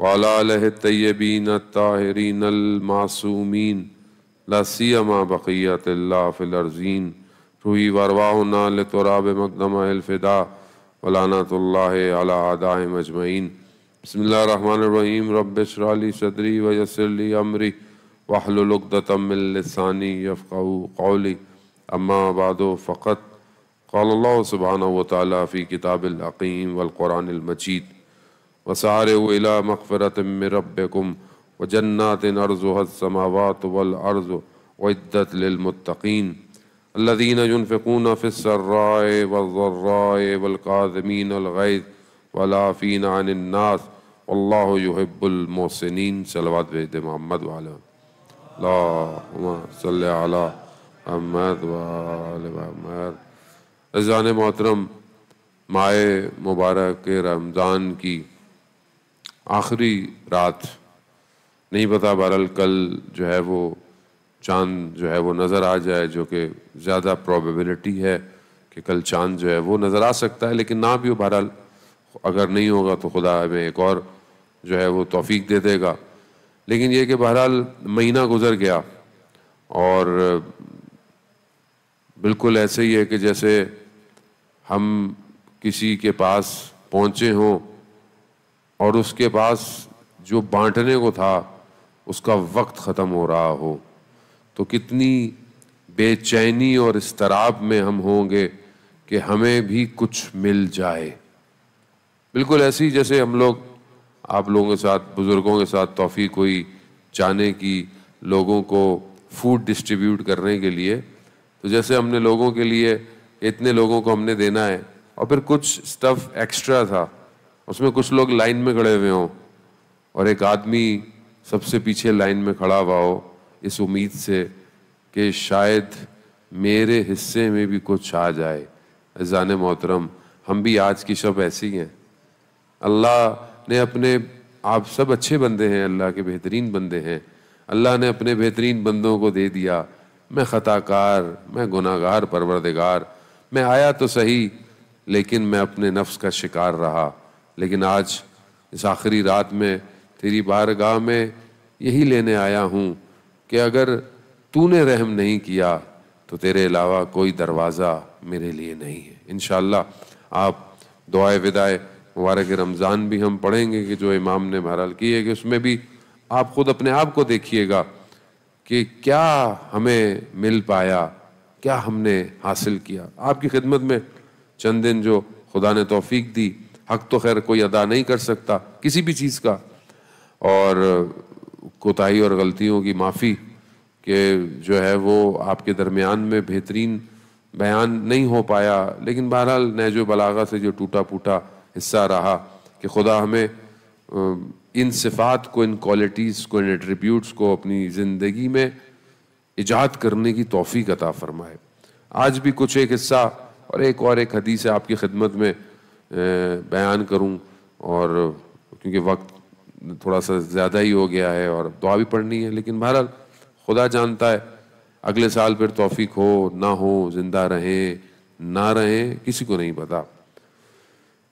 वाल तयबीन ताहरीन मासूमीन लसीमा बक़ियत फ़िलरजीन रूही वरवाना तोराब मकदमाफ़िदा वलानतल्ला मजमैन बसमीम रबशराली सदरी वयसरली अमरी वाहलुलतमिलसानी यफ़ाऊली अम्मा बाद फ़कत कल्ला सुबहाना वाली फ़ी किताबिलकीम वक़ुरानमजीद वसार अला मफ़रत मरबकुम व जन्नात अर्ज़ुहसमावत वर्ज़ वद्दत लमतकीन अल्लादीन युनफ़िकून फ़िसर्राए वर्राए वलकाजमीन अलगैद वलाफ़ीन अनन्नास अल्लाह युहब्बुलमोसिन सलवात भेज महमद वाल सल अहमद वाल अजान मोहतरम माए मुबारक रमज़ान की आखिरी रात नहीं पता बहरहाल कल जो है वो चांद जो है वो नज़र आ जाए जो कि ज़्यादा प्रोबेबिलिटी है कि कल चांद जो है वो नज़र आ सकता है लेकिन ना भी हो बहरहाल अगर नहीं होगा तो खुदा हमें एक और जो है वो तोफ़ी दे देगा लेकिन ये कि बहरहाल महीना गुजर गया और बिल्कुल ऐसे ही है कि जैसे हम किसी के पास पहुँचे हों और उसके पास जो बांटने को था उसका वक्त ख़त्म हो रहा हो तो कितनी बेचैनी और इसतराब में हम होंगे कि हमें भी कुछ मिल जाए बिल्कुल ऐसे ही जैसे हम लोग आप लोगों के साथ बुज़ुर्गों के साथ तोफ़ी कोई जाने की लोगों को फूड डिस्ट्रीब्यूट करने के लिए तो जैसे हमने लोगों के लिए इतने लोगों को हमने देना है और फिर कुछ स्टफ़ एक्स्ट्रा था उसमें कुछ लोग लाइन में खड़े हुए हों और एक आदमी सबसे पीछे लाइन में खड़ा हुआ हो इस उम्मीद से कि शायद मेरे हिस्से में भी कुछ आ जाए जान मोहतरम हम भी आज की शब ऐसी हैं अल्लाह ने अपने आप सब अच्छे बंदे हैं अल्लाह के बेहतरीन बंदे हैं अल्लाह ने अपने बेहतरीन बंदों को दे दिया मैं ख़ताकार मैं गुनागार परवरदगार मैं आया तो सही लेकिन मैं अपने नफ्स का शिकार रहा लेकिन आज इस आखिरी रात में तेरी बारगाह में यही लेने आया हूँ कि अगर तूने रहम नहीं किया तो तेरे अलावा कोई दरवाज़ा मेरे लिए नहीं है इन आप दुआए विदाए मुबारक रमज़ान भी हम पढ़ेंगे कि जो इमाम ने बहरहाल की है कि उसमें भी आप खुद अपने आप को देखिएगा कि क्या हमें मिल पाया क्या हमने हासिल किया आपकी खिदमत में चंद दिन जो खुदा ने तोफ़ी दी हक तो खैर कोई अदा नहीं कर सकता किसी भी चीज़ का और कोताही और गलतियों की माफ़ी के जो है वो आपके दरमियान में बेहतरीन बयान नहीं हो पाया लेकिन बहरहाल नैजो बलागा से जो टूटा फूटा हिस्सा रहा कि खुदा हमें इन सिफात को इन क्वालिटीज़ को इन एट्रीब्यूट्स को अपनी ज़िंदगी में ईजाद करने की तोफ़ी अता फ़रमाए आज भी कुछ एक हिस्सा और एक और एक हदीस आपकी खिदमत में बयान करूं और क्योंकि वक्त थोड़ा सा ज़्यादा ही हो गया है और दुआ भी पढ़नी है लेकिन बहरहाल खुदा जानता है अगले साल फिर तोफी हो ना हो ज़िंदा रहें ना रहें किसी को नहीं पता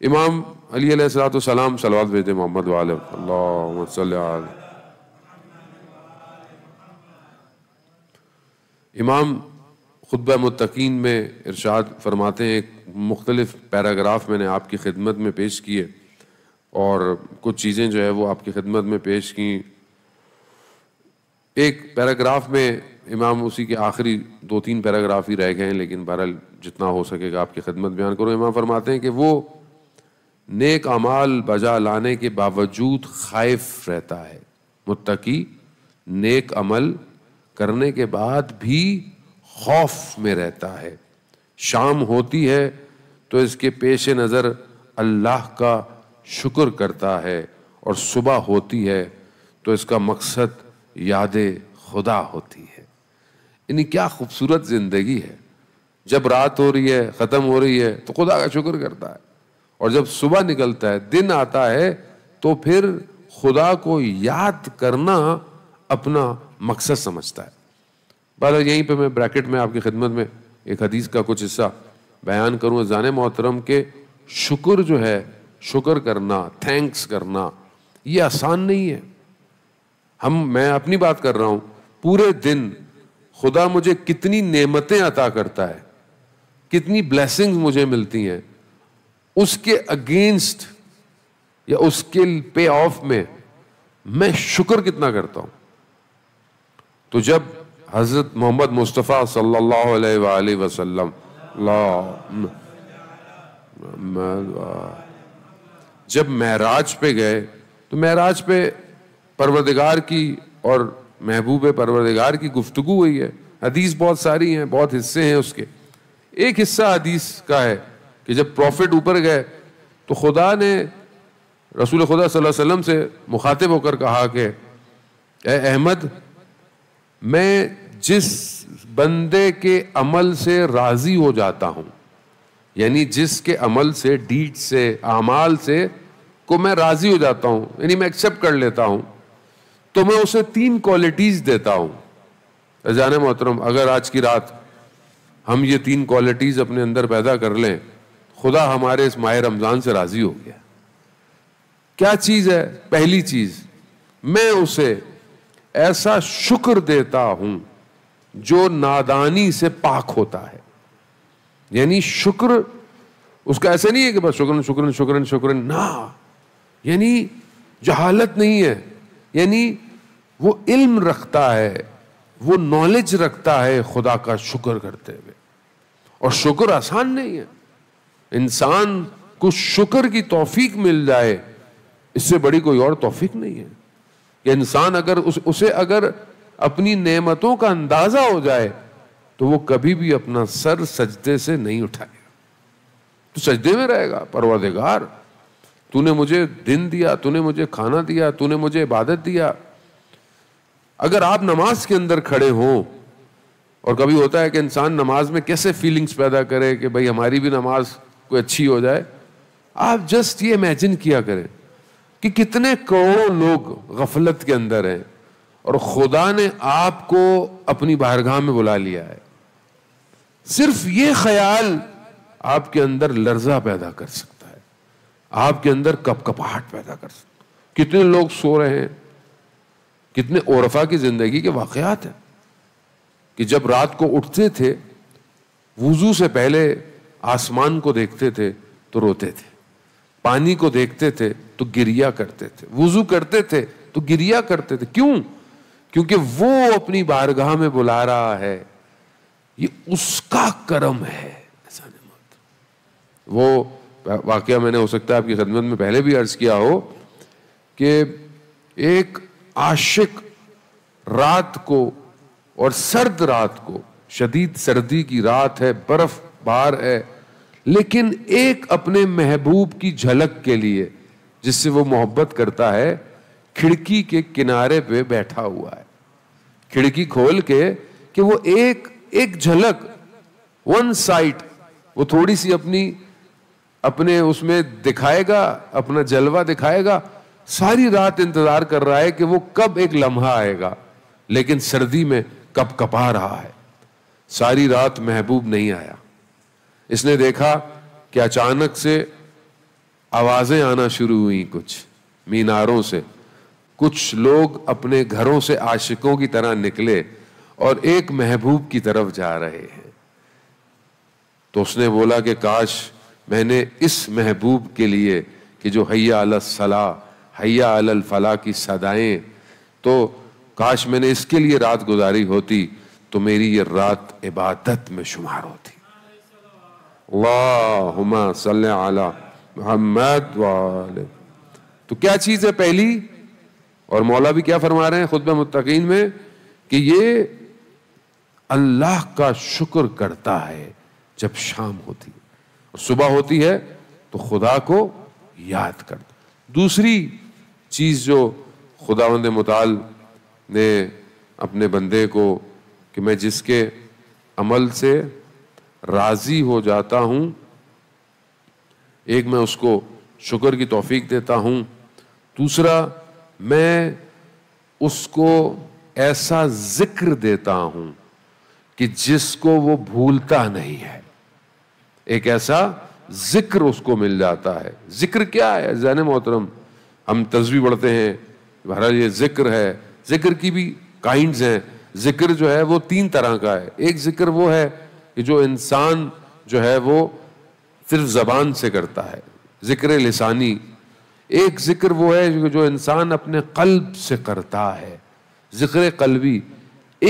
इमाम अली सलाम सलावत भेजे मोहम्मद वाल इमाम खुतब मतकीन में इरशाद फरमाते हैं मुख्तलिफ पैराग्राफ मैंने आपकी खिदमत में पेश किए और कुछ चीज़ें जो है वो आपकी खिदमत में पेश की एक पैराग्राफ में इमाम उसी के आखिरी दो तीन पैराग्राफ ही रह गए हैं लेकिन बहरहाल जितना हो सकेगा आपकी खिदमत बयान करो इमाम फरमाते हैं कि वो नेक अमाल बजा लाने के बावजूद खाइफ रहता है मुत्तकी नेक अमल करने के बाद भी खौफ में रहता है शाम होती है तो इसके पेश नज़र अल्लाह का शुक्र करता है और सुबह होती है तो इसका मकसद याद खुदा होती है यानी क्या खूबसूरत ज़िंदगी है जब रात हो रही है ख़त्म हो रही है तो खुदा का शुक्र करता है और जब सुबह निकलता है दिन आता है तो फिर खुदा को याद करना अपना मकसद समझता है बहरा यहीं पे मैं ब्रैकेट में आपकी खिदमत में एक हदीस का कुछ हिस्सा बयान करूँ जान मोहतरम के शुक्र जो है शुक्र करना थैंक्स करना ये आसान नहीं है हम मैं अपनी बात कर रहा हूँ पूरे दिन खुदा मुझे कितनी नेमतें अता करता है कितनी ब्लेसिंग्स मुझे मिलती हैं उसके अगेंस्ट या उसके पे ऑफ में मैं शुक्र कितना करता हूँ तो जब हज़रत मोहम्मद मुस्तफ़ा सल्लल्लाहु अलैहि वसल्लम जब महराज पे गए तो महराज पे परवरदिगार की और महबूब परवरदिगार की गुफ्तु हुई है हदीस बहुत सारी हैं बहुत हिस्से हैं उसके एक हिस्सा हदीस का है कि जब प्रॉफिट ऊपर गए तो खुदा ने रसूल खुदा सल्लल्लाहु अलैहि वसल्लम से मुखातिब होकर कहा कि अहमद मैं जिस बंदे के अमल से राज़ी हो जाता हूँ यानी जिसके अमल से डीट से अमाल से को मैं राज़ी हो जाता हूँ यानी मैं एक्सेप्ट कर लेता हूँ तो मैं उसे तीन क्वालिटीज़ देता हूँ जान मोहतरम अगर आज की रात हम ये तीन क्वालिटीज़ अपने अंदर पैदा कर लें खुदा हमारे इस माह रमज़ान से राज़ी हो गया क्या चीज़ है पहली चीज़ मैं उसे ऐसा शुक्र देता हूँ जो नादानी से पाक होता है यानी शुक्र उसका ऐसा नहीं है कि बस शुक्रन शुक्रन शुक्रन शुक्रन ना यानी जहालत नहीं है यानी वो इल्म रखता है वो नॉलेज रखता है खुदा का शुक्र करते हुए और शुक्र आसान नहीं है इंसान को शुक्र की तौफीक मिल जाए इससे बड़ी कोई और तौफीक नहीं है कि इंसान अगर उस उसे अगर अपनी नेमतों का अंदाजा हो जाए तो वो कभी भी अपना सर सजदे से नहीं उठाएगा तो सजदे में रहेगा परवरदिगार तूने मुझे दिन दिया तूने मुझे खाना दिया तूने मुझे इबादत दिया अगर आप नमाज के अंदर खड़े हों और कभी होता है कि इंसान नमाज में कैसे फीलिंग्स पैदा करे कि भाई हमारी भी नमाज कोई अच्छी हो जाए आप जस्ट ये इमेजिन किया करें कि कितने करोड़ों लोग गफलत के अंदर हैं और खुदा ने आपको अपनी बाहरगाह में बुला लिया है सिर्फ ये ख्याल आपके अंदर लर्जा पैदा कर सकता है आपके अंदर कपकपाहट पैदा कर सकता है कितने लोग सो रहे हैं कितने औरफा की जिंदगी के वाकयात हैं कि जब रात को उठते थे वजू से पहले आसमान को देखते थे तो रोते थे पानी को देखते थे तो गिरिया करते थे वजू करते थे तो गिरिया करते थे क्यों क्योंकि वो अपनी बारगाह में बुला रहा है ये उसका कर्म है ऐसा नहीं मत वो वाक्य मैंने हो सकता है आपकी खदमत में पहले भी अर्ज किया हो कि एक आशिक रात को और सर्द रात को शदीद सर्दी की रात है बर्फ बार है लेकिन एक अपने महबूब की झलक के लिए जिससे वो मोहब्बत करता है खिड़की के किनारे पे बैठा हुआ है खिड़की खोल के कि वो एक एक झलक वन साइट वो थोड़ी सी अपनी अपने उसमें दिखाएगा अपना जलवा दिखाएगा सारी रात इंतजार कर रहा है कि वो कब एक लम्हा आएगा लेकिन सर्दी में कप कपा रहा है सारी रात महबूब नहीं आया इसने देखा कि अचानक से आवाजें आना शुरू हुई कुछ मीनारों से कुछ लोग अपने घरों से आशिकों की तरह निकले और एक महबूब की तरफ जा रहे हैं तो उसने बोला कि काश मैंने इस महबूब के लिए कि जो हैया अल सलाह हैया अल फला की सदाएं तो काश मैंने इसके लिए रात गुजारी होती तो मेरी ये रात इबादत में शुमार होती वाह सल अला मोहम्मद वाले तो क्या चीज़ है पहली और मौला भी क्या फरमा रहे हैं खुद मुतकीन में कि ये अल्लाह का शुक्र करता है जब शाम होती है और सुबह होती है तो खुदा को याद करता दूसरी चीज़ जो खुदावंद मताल ने अपने बंदे को कि मैं जिसके अमल से राज़ी हो जाता हूं एक मैं उसको शुक्र की तौफीक देता हूं दूसरा मैं उसको ऐसा जिक्र देता हूं कि जिसको वो भूलता नहीं है एक ऐसा जिक्र उसको मिल जाता है जिक्र क्या है जैन मोहतरम हम तस्वी पढ़ते हैं बहरहाल ये जिक्र है जिक्र की भी काइंड हैं जिक्र जो है वो तीन तरह का है एक जिक्र वो है कि जो इंसान जो है वो सिर्फ जबान से करता है जिक्र लसानी एक जिक्र वो है जो इंसान अपने कल्ब से करता है जिक्र कल्बी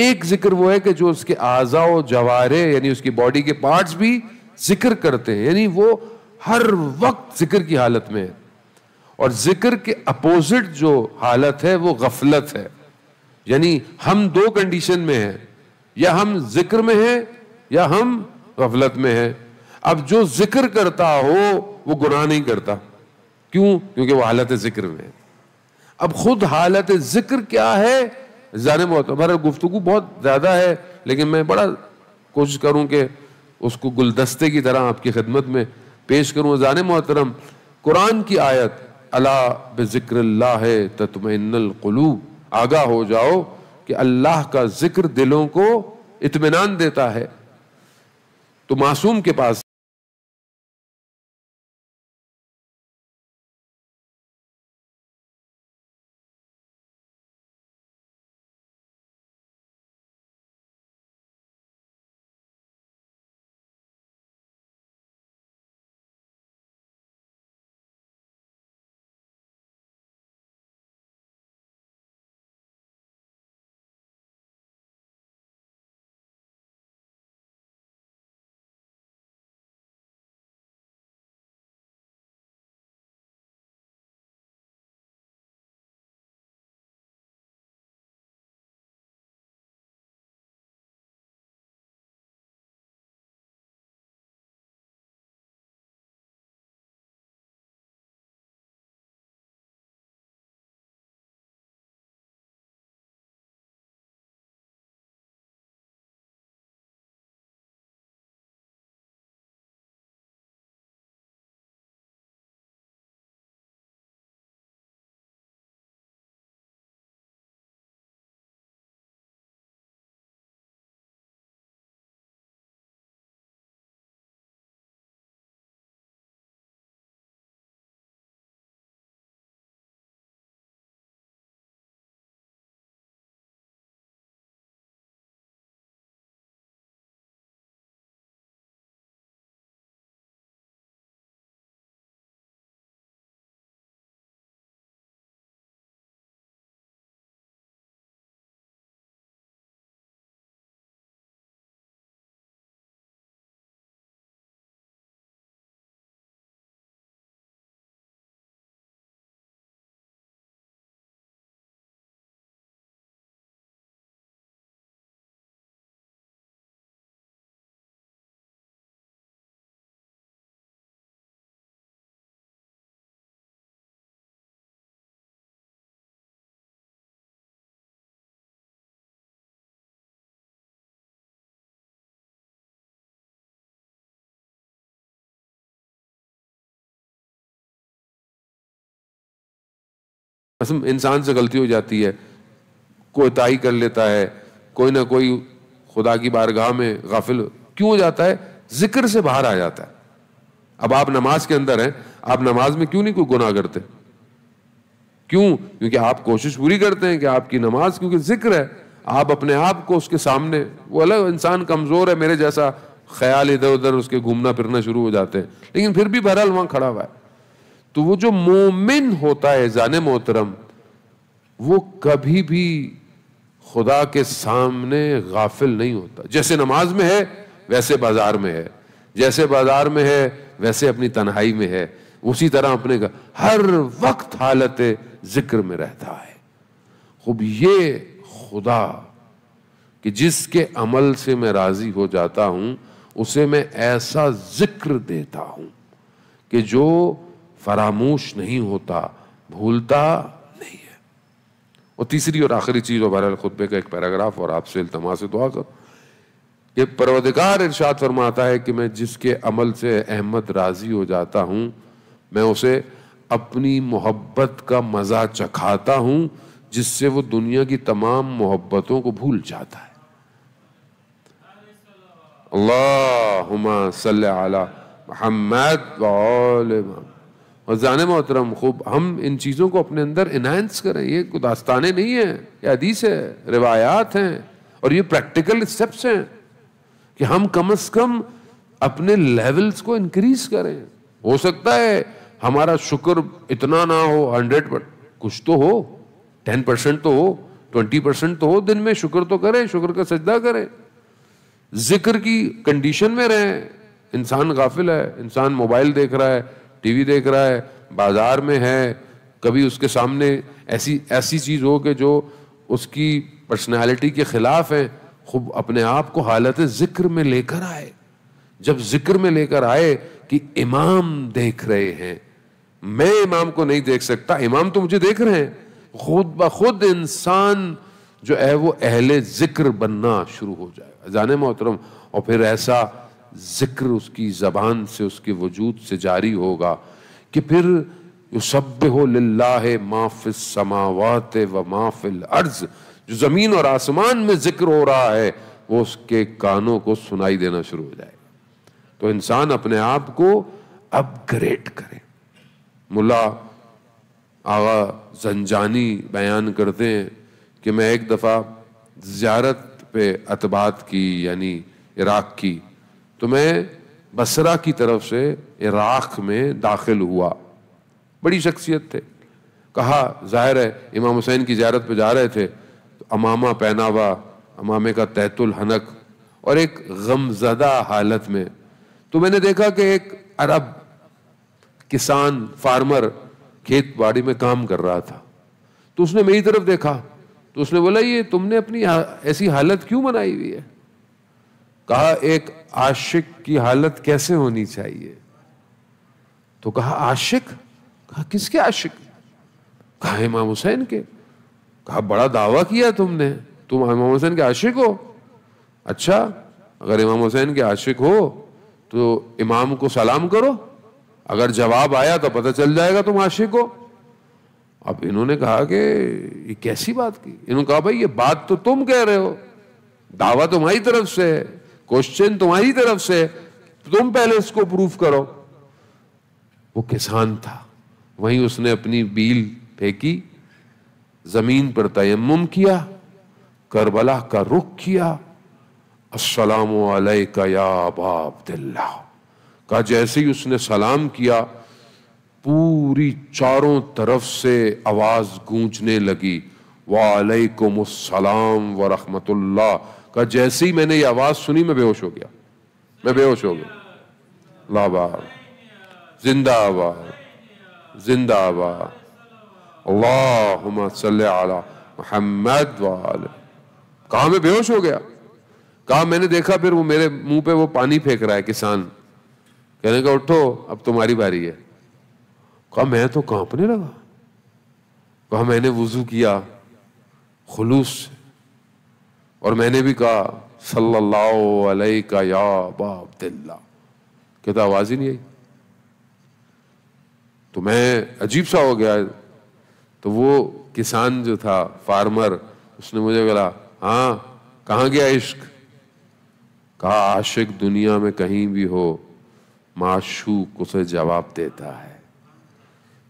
एक जिक्र वो है कि जो उसके आजाओ जवारे यानी उसकी बॉडी के पार्ट्स भी जिक्र करते हैं यानी वो हर वक्त जिक्र की हालत में है और जिक्र के अपोजिट जो हालत है वो गफलत है यानी हम दो कंडीशन में हैं या हम जिक्र में हैं या हम गफलत में हैं अब जो जिक्र करता हो वो गुनाह नहीं करता क्यों क्योंकि वो हालत ज़िक्र में अब खुद हालत ज़िक्र क्या है जाने बहुत हमारा गुफ्तु बहुत ज़्यादा है लेकिन मैं बड़ा कोशिश करूं कि उसको गुलदस्ते की तरह आपकी खिदमत में पेश करूं जान मोहतरम कुरान की आयत अला बिक्र है तत्मकलूब आगा हो जाओ कि अल्लाह का जिक्र दिलों को इतमान देता है तो मासूम के पास कसम इंसान से गलती हो जाती है कोताही कर लेता है कोई ना कोई खुदा की बारगाह में गाफिल क्यों हो जाता है जिक्र से बाहर आ जाता है अब आप नमाज के अंदर हैं आप नमाज में क्यों नहीं कोई गुनाह करते क्यों क्योंकि आप कोशिश पूरी करते हैं कि आपकी नमाज क्योंकि जिक्र है आप अपने आप को उसके सामने वो अलग इंसान कमज़ोर है मेरे जैसा ख्याल इधर उधर उसके घूमना फिरना शुरू हो जाते हैं लेकिन फिर भी बहरहाल वहां खड़ा हुआ है तो वो जो मोमिन होता है जान मोहतरम वो कभी भी खुदा के सामने गाफिल नहीं होता जैसे नमाज में है वैसे बाजार में है जैसे बाजार में है वैसे अपनी तन्हाई में है उसी तरह अपने का हर वक्त हालत जिक्र में रहता है खूब ये खुदा कि जिसके अमल से मैं राजी हो जाता हूं उसे मैं ऐसा जिक्र देता हूं कि जो फरामोश नहीं होता भूलता नहीं है और तीसरी और आखिरी चीज़ और बहरहाल खुतबे का एक पैराग्राफ और आपसे इल्तमा से दुआ कर ये परवदगार इर्शाद फरमाता है कि मैं जिसके अमल से अहमद राज़ी हो जाता हूं मैं उसे अपनी मोहब्बत का मज़ा चखाता हूं जिससे वो दुनिया की तमाम मोहब्बतों को भूल जाता है अल्लाह सल महमद और जाने मोहतरम खूब हम इन चीज़ों को अपने अंदर इन्हेंस करें ये दास्तान नहीं है ये अदीस है रिवायात हैं और ये प्रैक्टिकल स्टेप्स हैं कि हम कम अज़ कम अपने लेवल्स को इंक्रीज करें हो सकता है हमारा शुक्र इतना ना हो हंड्रेड पर कुछ तो हो टेन परसेंट तो हो ट्वेंटी परसेंट तो हो दिन में शुक्र तो करें शुक्र का सजदा करें जिक्र की कंडीशन में रहें इंसान गाफिल है इंसान मोबाइल देख रहा है टीवी देख रहा है बाजार में है कभी उसके सामने ऐसी ऐसी चीज़ हो कि जो उसकी पर्सनालिटी के ख़िलाफ़ है खूब अपने आप को हालत ज़िक्र में लेकर आए जब जिक्र में लेकर आए कि इमाम देख रहे हैं मैं इमाम को नहीं देख सकता इमाम तो मुझे देख रहे हैं खुद ब खुद इंसान जो है वो अहले जिक्र बनना शुरू हो जाएगा जाने मोहतरम और फिर ऐसा जिक्र उसकी ज़बान से उसके वजूद से जारी होगा कि फिर सब हो लाह माफिल समावत व माफिल अर्ज़ जो ज़मीन और आसमान में जिक्र हो रहा है वो उसके कानों को सुनाई देना शुरू हो जाएगा तो इंसान अपने आप को अपग्रेड करे मुला आगा जंजानी बयान करते हैं कि मैं एक दफ़ा ज़्यारत पे अतबात की यानी इराक़ की तो मैं बसरा की तरफ से इराक में दाखिल हुआ बड़ी शख्सियत थे कहा जाहिर है इमाम हुसैन की ज्यारत पे जा रहे थे तो अमामा पहनावा अमामे का तैतुल हनक और एक गमजदा हालत में तो मैंने देखा कि एक अरब किसान फार्मर खेत बाड़ी में काम कर रहा था तो उसने मेरी तरफ देखा तो उसने बोला ये तुमने अपनी ऐसी हालत क्यों बनाई हुई है कहा एक आशिक की हालत कैसे होनी चाहिए तो कहा आशिक कहा किसके आशिक कहा इमाम हुसैन के कहा बड़ा दावा किया तुमने तुम इमाम हुसैन के आशिक हो अच्छा अगर इमाम हुसैन के आशिक हो तो इमाम को सलाम करो अगर जवाब आया तो पता चल जाएगा तुम आशिक हो अब इन्होंने कहा कि ये कैसी बात की इन्होंने कहा भाई ये बात तो तुम कह रहे हो दावा तुम्हारी तरफ से है क्वेश्चन तुम्हारी तरफ से तुम पहले इसको प्रूफ करो वो किसान था वहीं उसने अपनी बील फेंकी जमीन पर तयम किया करबला का रुख किया असलाम का या अबाब्दिल्ला का जैसे ही उसने सलाम किया पूरी चारों तरफ से आवाज गूंजने लगी वालेकुम अस्सलाम व रहमतुल्लाह का जैसे ही मैंने ये आवाज सुनी मैं बेहोश हो गया मैं बेहोश हो गया लाबाद जिंदाबाद जिंदाबाद अल्लाह सल्ला मोहम्मद वाल कहा मैं बेहोश हो गया कहा मैंने देखा फिर वो मेरे मुंह पे वो पानी फेंक रहा है किसान कहने का उठो अब तुम्हारी बारी है कहा मैं तो कांपने लगा कहा मैंने वजू किया खुलूस से और मैंने भी कहा सल्लल्लाहु अलैहि का या क्या कहता आवाज़ ही नहीं आई तो मैं अजीब सा हो गया तो वो किसान जो था फार्मर उसने मुझे बोला हाँ कहाँ गया इश्क कहा आशिक दुनिया में कहीं भी हो माशूक उसे जवाब देता है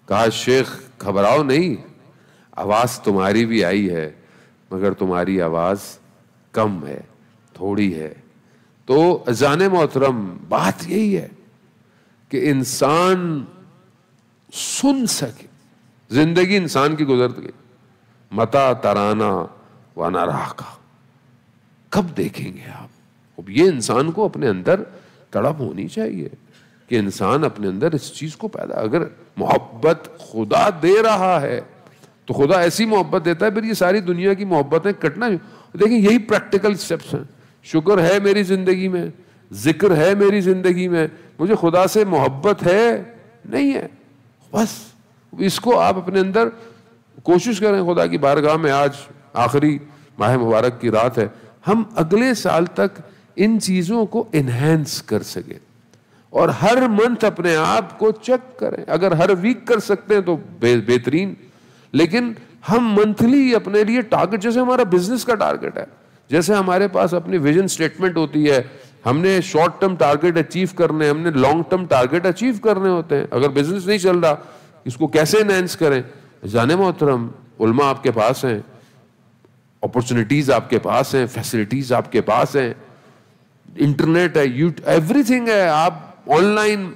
कहा शेख घबराओ नहीं आवाज़ तुम्हारी भी आई है मगर तुम्हारी आवाज़ कम है थोड़ी है तो अजाने मोहतरम बात यही है कि इंसान सुन सके जिंदगी इंसान की गुजर गई मता तराना वाना राह का कब देखेंगे आप अब ये इंसान को अपने अंदर तड़प होनी चाहिए कि इंसान अपने अंदर इस चीज़ को पैदा अगर मोहब्बत खुदा दे रहा है तो खुदा ऐसी मोहब्बत देता है फिर ये सारी दुनिया की मोहब्बतें कटना देखिए यही प्रैक्टिकल स्टेप्स हैं शुक्र है मेरी ज़िंदगी में जिक्र है मेरी ज़िंदगी में मुझे खुदा से मोहब्बत है नहीं है बस इसको आप अपने अंदर कोशिश करें खुदा की बारगाह में आज आखिरी माह मुबारक की रात है हम अगले साल तक इन चीज़ों को इन्हेंस कर सकें और हर मंथ अपने आप को चेक करें अगर हर वीक कर सकते हैं तो बेहतरीन लेकिन हम मंथली अपने लिए टारगेट जैसे हमारा बिजनेस का टारगेट है जैसे हमारे पास अपनी विजन स्टेटमेंट होती है हमने शॉर्ट टर्म टारगेट अचीव करने हमने लॉन्ग टर्म टारगेट अचीव करने होते हैं अगर बिजनेस नहीं चल रहा इसको कैसे इनहेंस करें जाने मोहतरम उलमा आपके पास हैं अपॉर्चुनिटीज आपके पास हैं फैसिलिटीज आपके पास हैं इंटरनेट है यू एवरीथिंग है आप ऑनलाइन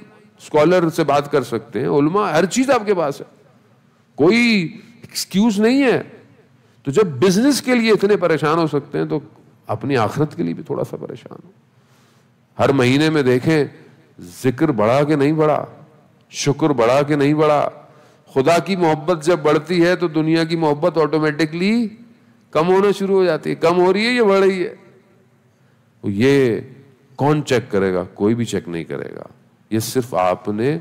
स्कॉलर से बात कर सकते हैं उलमा हर चीज आपके पास है कोई एक्सक्यूज नहीं है तो जब बिजनेस के लिए इतने परेशान हो सकते हैं तो अपनी आखिरत के लिए भी थोड़ा सा परेशान हो हर महीने में देखें जिक्र बढ़ा के नहीं बढ़ा शुक्र बढ़ा के नहीं बढ़ा खुदा की मोहब्बत जब बढ़ती है तो दुनिया की मोहब्बत ऑटोमेटिकली कम होना शुरू हो जाती है कम हो रही है या बढ़ रही है तो ये कौन चेक करेगा कोई भी चेक नहीं करेगा ये सिर्फ आपने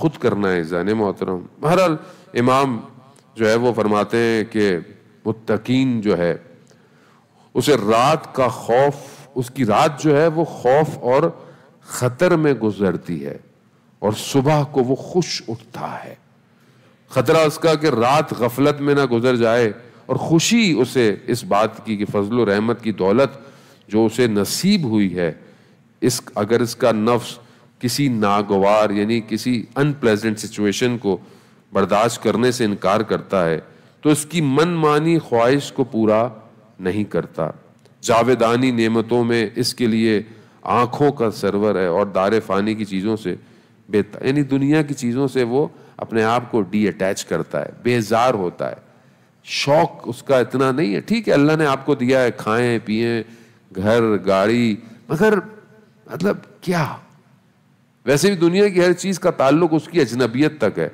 खुद करना है जान मोहतरम बहरहाल इमाम जो है वो फरमाते हैं कि वो तकीन जो है उसे रात का खौफ उसकी रात जो है वो खौफ और ख़तर में गुजरती है और सुबह को वो खुश उठता है ख़तरा उसका कि रात गफलत में ना गुजर जाए और खुशी उसे इस बात की कि फजल रहमत की दौलत जो उसे नसीब हुई है इस अगर इसका नफ्स किसी नागवार यानी किसी अनप्लेजेंट सिचुएशन को बर्दाश्त करने से इनकार करता है तो इसकी मनमानी ख्वाहिश को पूरा नहीं करता जावेदानी नेमतों में इसके लिए आँखों का सरवर है और दारे फ़ानी की चीज़ों से बेहतर यानी दुनिया की चीज़ों से वो अपने आप को डी अटैच करता है बेजार होता है शौक उसका इतना नहीं है ठीक है अल्लाह ने आपको दिया है खाएं पिए घर गाड़ी मगर मतलब क्या वैसे भी दुनिया की हर चीज़ का ताल्लुक उसकी अजनबियत तक है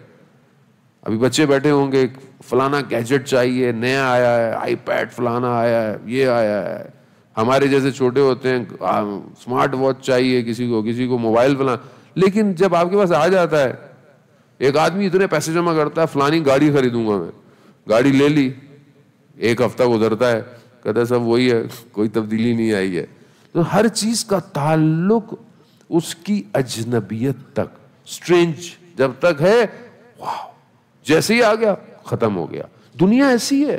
अभी बच्चे बैठे होंगे फलाना गैजेट चाहिए नया आया है आईपैड फलाना आया है ये आया है हमारे जैसे छोटे होते हैं स्मार्ट वॉच चाहिए किसी को किसी को मोबाइल फला लेकिन जब आपके पास आ जाता है एक आदमी इतने पैसे जमा करता है फलानी गाड़ी खरीदूंगा मैं गाड़ी ले ली एक हफ्ता गुजरता है कहता सब वही है कोई तब्दीली नहीं आई है तो हर चीज का ताल्लुक उसकी अजनबियत तक स्ट्रेंज जब तक है वाह जैसे ही आ गया खत्म हो गया दुनिया ऐसी है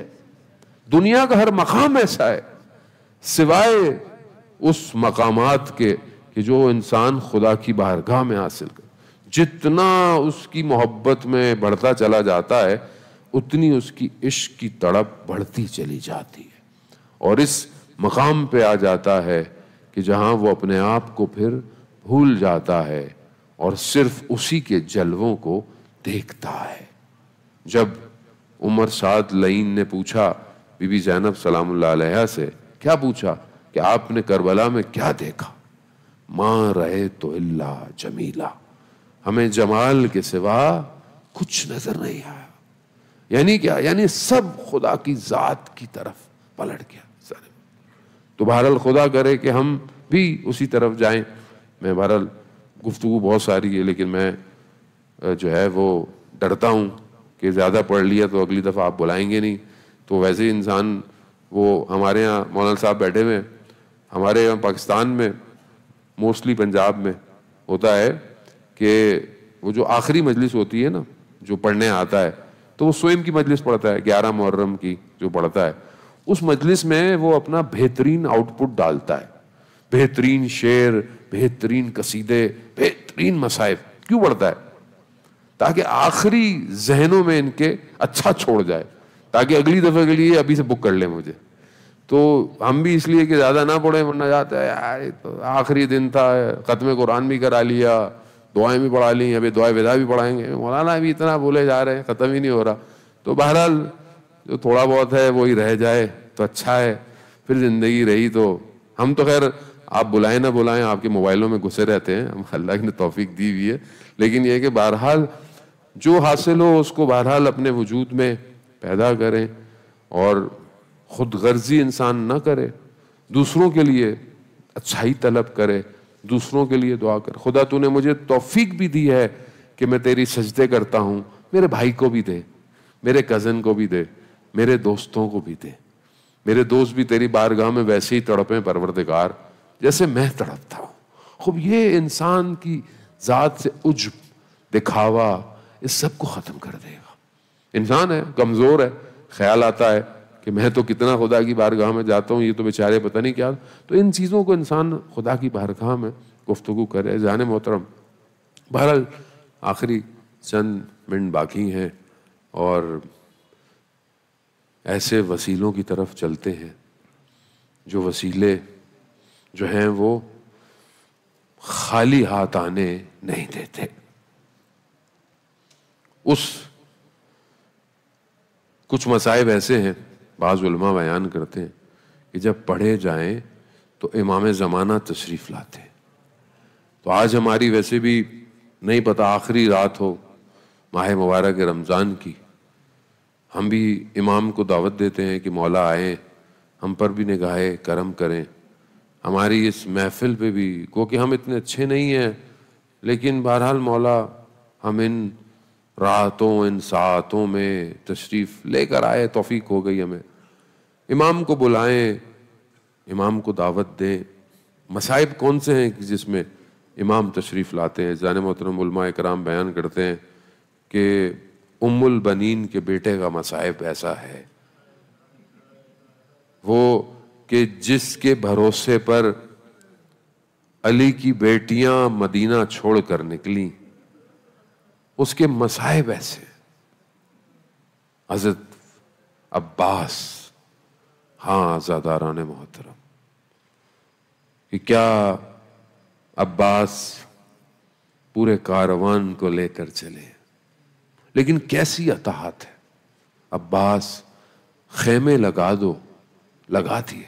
दुनिया का हर मकाम ऐसा है सिवाय उस मकामात के कि जो इंसान खुदा की बारगाह में हासिल कर जितना उसकी मोहब्बत में बढ़ता चला जाता है उतनी उसकी इश्क की तड़प बढ़ती चली जाती है और इस मकाम पे आ जाता है कि जहां वो अपने आप को फिर भूल जाता है और सिर्फ उसी के जलवों को देखता है जब उमर साद लईन ने पूछा बीबी जैनब सलाम से क्या पूछा कि आपने करबला में क्या देखा माँ रहे तो इल्ला जमीला हमें जमाल के सिवा कुछ नजर नहीं आया यानी क्या यानी सब खुदा की जात की तरफ पलट गया तो बहरल खुदा करे कि हम भी उसी तरफ जाएं मैं बहरल गुफ्तु बहुत सारी है लेकिन मैं जो है वो डरता हूँ कि ज़्यादा पढ़ लिया तो अगली दफ़ा आप बुलाएंगे नहीं तो वैसे ही इंसान वो हमारे यहाँ मौलाना साहब बैठे हुए हमारे यहाँ पाकिस्तान में मोस्टली पंजाब में होता है कि वो जो आखिरी मजलिस होती है ना जो पढ़ने आता है तो वो स्वयं की मजलिस पढ़ता है ग्यारह मुहर्रम की जो पढ़ता है उस मजलिस में वो अपना बेहतरीन आउटपुट डालता है बेहतरीन शेर बेहतरीन कसीदे बेहतरीन मसाइब क्यों पढ़ता है ताकि आखिरी जहनों में इनके अच्छा छोड़ जाए ताकि अगली दफ़े के लिए अभी से बुक कर ले मुझे तो हम भी इसलिए कि ज़्यादा ना पढ़े वरना जाते हैं यार तो आखिरी दिन था ख़त्म कुरान भी करा लिया दुआएं भी पढ़ा ली अभी दुआ विदा भी पढ़ाएंगे मौलाना भी इतना बोले जा रहे हैं ख़त्म ही नहीं हो रहा तो बहरहाल जो थोड़ा बहुत है वही रह जाए तो अच्छा है फिर ज़िंदगी रही तो हम तो खैर आप बुलाएं ना बुलाएं आपके मोबाइलों में घुसे रहते हैं हम अल्लाह ने तोफ़ी दी हुई है लेकिन यह कि बहरहाल जो हासिल हो उसको बहरहाल अपने वजूद में पैदा करें और ख़ुद गर्जी इंसान ना करे दूसरों के लिए अच्छाई तलब करे दूसरों के लिए दुआ कर खुदा तूने मुझे तौफीक भी दी है कि मैं तेरी सजदे करता हूँ मेरे भाई को भी दे मेरे कज़न को भी दे मेरे दोस्तों को भी दे मेरे दोस्त भी तेरी बारगाह में वैसे ही तड़पें परवरदगार जैसे मैं तड़पता हूँ खूब ये इंसान की ज़ात से उज्ब दिखावा इस सब को ख़त्म कर देगा इंसान है कमज़ोर है ख्याल आता है कि मैं तो कितना खुदा की बारगाह में जाता हूँ ये तो बेचारे पता नहीं क्या तो इन चीज़ों को इंसान खुदा की बारगाह में गुफ्तु करे जान मोहतरम बहरहाल आखिरी चंद मिनट बाकी हैं और ऐसे वसीलों की तरफ चलते हैं जो वसीले जो हैं वो खाली हाथ आने नहीं देते उस कुछ मसाइब ऐसे हैं बाज़ बयान करते हैं कि जब पढ़े जाएं तो इमाम ज़माना तशरीफ़ लाते तो आज हमारी वैसे भी नहीं पता आखिरी रात हो माह मुबारक रमज़ान की हम भी इमाम को दावत देते हैं कि मौला आए हम पर भी निगाहे करम करें हमारी इस महफिल पे भी क्योंकि हम इतने अच्छे नहीं हैं लेकिन बहरहाल मौला हम इन रातों इन सातों में तशरीफ लेकर आए तोफीक हो गई हमें इमाम को बुलाएं इमाम को दावत दें मसाइब कौन से हैं कि जिसमें इमाम तशरीफ़ लाते हैं जान मोहतरम कराम बयान करते हैं कि उमुल बनीन के बेटे का मसाइब ऐसा है वो कि जिसके भरोसे पर अली की बेटियां मदीना छोड़कर निकलीं उसके मसाए ऐसे हजरत अब्बास हाँ ने मोहतरम कि क्या अब्बास पूरे कारवान को लेकर चले लेकिन कैसी अताहत है अब्बास खेमे लगा दो लगा दिए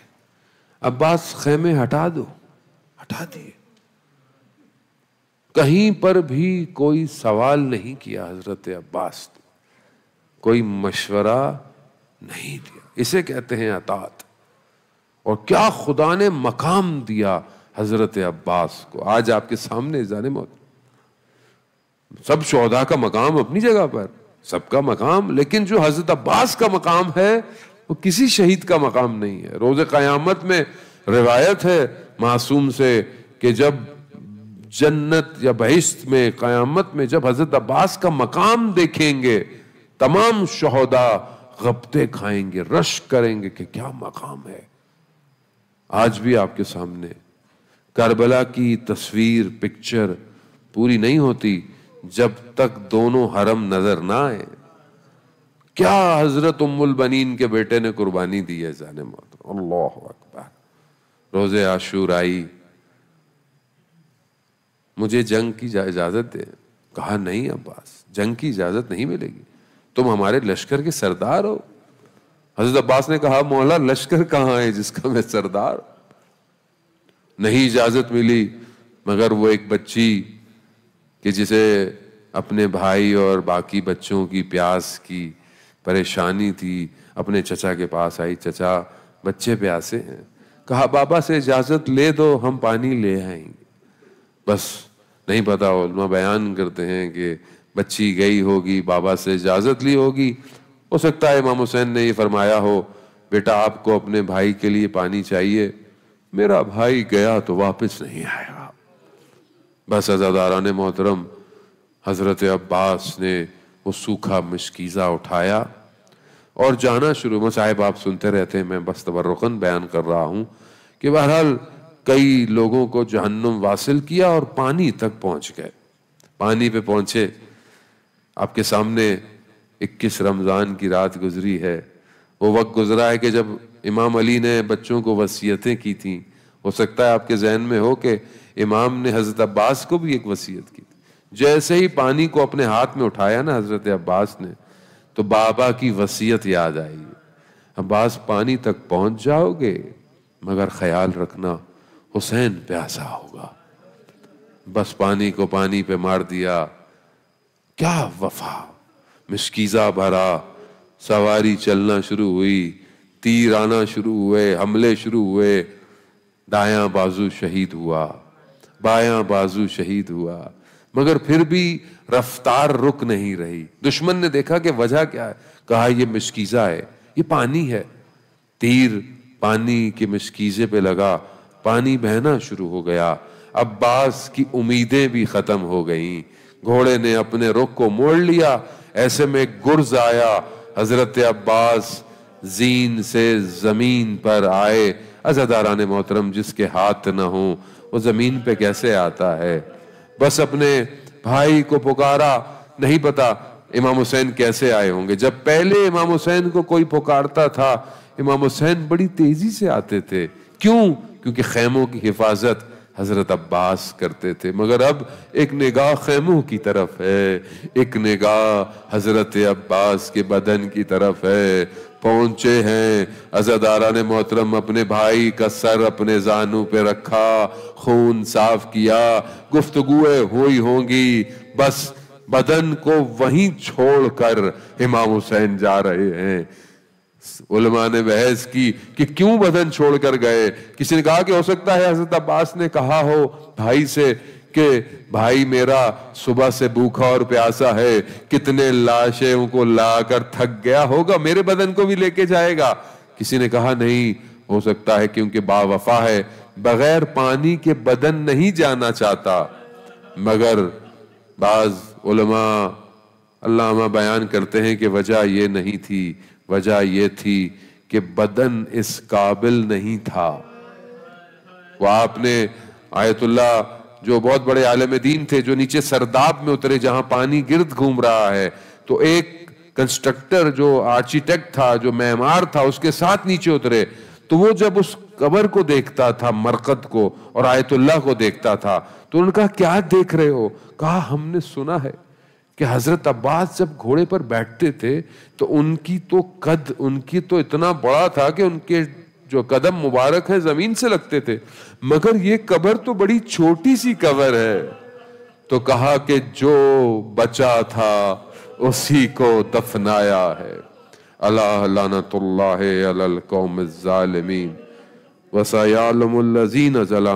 अब्बास खेमे हटा दो हटा दिए कहीं पर भी कोई सवाल नहीं किया हजरत अब्बास ने कोई मशवरा नहीं दिया इसे कहते हैं अतात और क्या खुदा ने मकाम दिया हजरत अब्बास को आज आपके सामने जाने मौत सब शहदा का मकाम अपनी जगह पर सबका मकाम लेकिन जो हजरत अब्बास का मकाम है वो किसी शहीद का मकाम नहीं है रोज़ क़यामत में रिवायत है मासूम से कि जब जन्नत या बहिश्त में क़यामत में जब हज़रत अब्बास का मकाम देखेंगे तमाम शहदा गप्ते खाएंगे रश करेंगे कि क्या मकाम है आज भी आपके सामने करबला की तस्वीर पिक्चर पूरी नहीं होती जब तक दोनों हरम नजर ना आए क्या हजरत उम्मुल बनीन के बेटे ने कुर्बानी दी है जाने मौत अल्लाह अकबर रोज़े आशूर आई मुझे जंग की इजाज़त दे कहा नहीं अब्बास जंग की इजाज़त नहीं मिलेगी तुम हमारे लश्कर के सरदार हो हजरत अब्बास ने कहा मौला लश्कर कहाँ है जिसका मैं सरदार नहीं इजाज़त मिली मगर वो एक बच्ची कि जिसे अपने भाई और बाकी बच्चों की प्यास की परेशानी थी अपने चचा के पास आई चचा बच्चे प्यासे हैं कहा बाबा से इजाज़त ले दो हम पानी ले आएंगे बस नहीं पता उलमा बयान करते हैं कि बच्ची गई होगी बाबा से इजाज़त ली होगी हो सकता है इमाम हुसैन ने ये फरमाया हो बेटा आपको अपने भाई के लिए पानी चाहिए मेरा भाई गया तो वापस नहीं आएगा बस ने मोहतरम हज़रत अब्बास ने वो सूखा मशकीज़ा उठाया और जाना शुरू में साहेब आप सुनते रहते हैं मैं बस तबरकन बयान कर रहा हूँ कि बहरहाल कई लोगों को जहन्नुम वासिल किया और पानी तक पहुंच गए पानी पे पहुंचे आपके सामने 21 रमज़ान की रात गुजरी है वो वक्त गुजरा है कि जब इमाम अली ने बच्चों को वसीयतें की थी हो सकता है आपके जहन में हो कि इमाम ने हज़रत अब्बास को भी एक वसीयत की थी जैसे ही पानी को अपने हाथ में उठाया ना हज़रत अब्बास ने तो बाबा की वसीयत याद आई अब्बास पानी तक पहुंच जाओगे मगर ख्याल रखना हुसैन प्यासा होगा बस पानी को पानी पे मार दिया क्या वफा मिशकीजा भरा सवारी चलना शुरू हुई तीर आना शुरू हुए हमले शुरू हुए दायां बाजू शहीद हुआ बायां बाजू शहीद हुआ मगर फिर भी रफ्तार रुक नहीं रही दुश्मन ने देखा कि वजह क्या है कहा यह मिशकीजा है ये पानी है तीर पानी के मिशकीजे पे लगा पानी बहना शुरू हो गया अब्बास की उम्मीदें भी खत्म हो गईं घोड़े ने अपने रुख को मोड़ लिया ऐसे में गुर्ज आया हजरत अब्बास जीन से जमीन पर आए अजादारा ने मोहतरम जिसके हाथ ना हो वो जमीन पे कैसे आता है बस अपने भाई को पुकारा नहीं पता इमाम हुसैन कैसे आए होंगे जब पहले इमाम हुसैन को कोई पुकारता था इमाम हुसैन बड़ी तेजी से आते थे क्यों क्योंकि खैमों की हिफाजत हजरत अब्बास करते थे मगर अब एक निगाह खेमों की तरफ है एक निगाह हजरत अब्बास के बदन की तरफ है पहुंचे हैं अजादारा ने मोहतरम अपने भाई का सर अपने जानू पे रखा खून साफ किया गुफ्तगुए हुई होंगी बस बदन को वहीं छोड़कर इमाम हुसैन जा रहे हैं उलमा ने बहस की कि क्यों बदन छोड़कर गए किसी ने कहा कि हो सकता है हजरत अब्बास ने कहा हो भाई से कि भाई मेरा सुबह से भूखा और प्यासा है कितने लाशों को लाकर थक गया होगा मेरे बदन को भी लेके जाएगा किसी ने कहा नहीं हो सकता है क्योंकि बावफा है बगैर पानी के बदन नहीं जाना चाहता मगर बाज उलमा अल्लामा बयान करते हैं कि वजह यह नहीं थी वजह यह थी कि बदन इस काबिल नहीं था वह आपने आयतुल्ला जो बहुत बड़े आलम दीन थे जो नीचे सरदाब में उतरे जहां पानी गिर्द घूम रहा है तो एक कंस्ट्रक्टर जो आर्किटेक्ट था जो मैमार था उसके साथ नीचे उतरे तो वो जब उस कबर को देखता था मरकत को और आयतुल्ला को देखता था तो उनका क्या देख रहे हो कहा हमने सुना है कि हज़रत अब्बास जब घोड़े पर बैठते थे तो उनकी तो कद उनकी तो इतना बड़ा था कि उनके जो कदम मुबारक है ज़मीन से लगते थे मगर ये कबर तो बड़ी छोटी सी कबर है तो कहा कि जो बचा था उसी को दफनाया है अल्लाह लानतुल्लाह अलल कौम ज़ालमीन वसायालमजीन